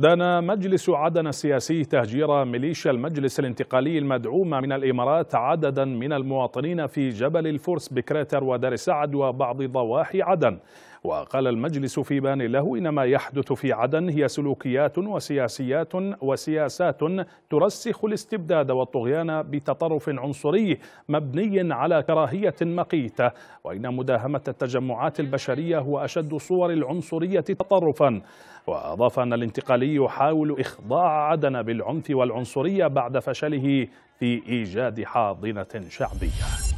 دان مجلس عدن السياسي تهجير ميليشيا المجلس الانتقالي المدعومة من الإمارات عددا من المواطنين في جبل الفرس بكريتر ودار سعد وبعض ضواحي عدن وقال المجلس في بان له إن ما يحدث في عدن هي سلوكيات وسياسيات وسياسات ترسخ الاستبداد والطغيان بتطرف عنصري مبني على كراهية مقيتة وإن مداهمة التجمعات البشرية هو أشد صور العنصرية تطرفا وأضاف أن الانتقالي يحاول إخضاع عدن بالعنف والعنصرية بعد فشله في إيجاد حاضنة شعبية